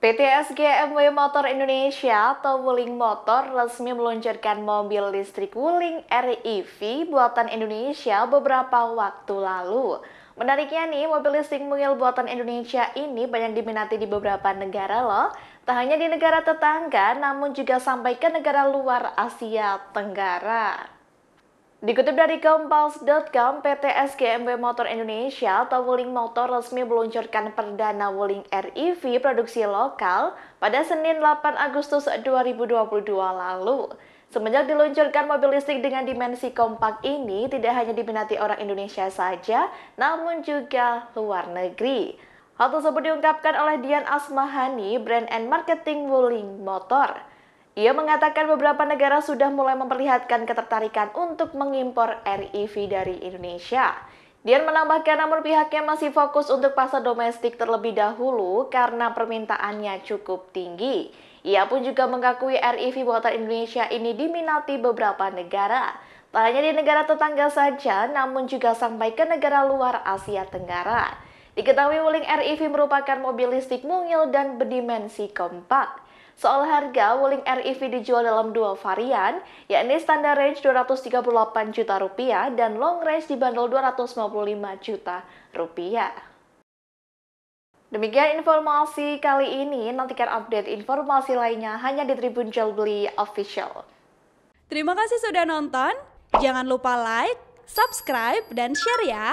PT SGMW Motor Indonesia atau Wuling Motor resmi meluncurkan mobil listrik Wuling REV buatan Indonesia beberapa waktu lalu. Menariknya nih, mobil listrik mungil buatan Indonesia ini banyak diminati di beberapa negara loh. Tak hanya di negara tetangga, namun juga sampai ke negara luar Asia Tenggara. Dikutip dari Kompas.com, PT SGMW Motor Indonesia atau Wuling Motor resmi meluncurkan perdana Wuling REV produksi lokal pada Senin 8 Agustus 2022 lalu. Semenjak diluncurkan mobil listrik dengan dimensi kompak ini, tidak hanya diminati orang Indonesia saja, namun juga luar negeri. Hal tersebut diungkapkan oleh Dian Asmahani, brand and marketing Wuling Motor. Ia mengatakan beberapa negara sudah mulai memperlihatkan ketertarikan untuk mengimpor REV dari Indonesia. Dia menambahkan namun pihaknya masih fokus untuk pasar domestik terlebih dahulu karena permintaannya cukup tinggi. Ia pun juga mengakui REV buatan Indonesia ini diminati beberapa negara. Tak hanya di negara tetangga saja, namun juga sampai ke negara luar Asia Tenggara. Diketahui Wuling REV merupakan mobil listrik mungil dan berdimensi kompak. Soal harga, Wuling REV dijual dalam dua varian, yakni standar range 238 juta rupiah dan long range dibanderol 255 juta rupiah. Demikian informasi kali ini, nantikan update informasi lainnya hanya di Tribun Jual Beli Official. Terima kasih sudah nonton, jangan lupa like, subscribe, dan share ya!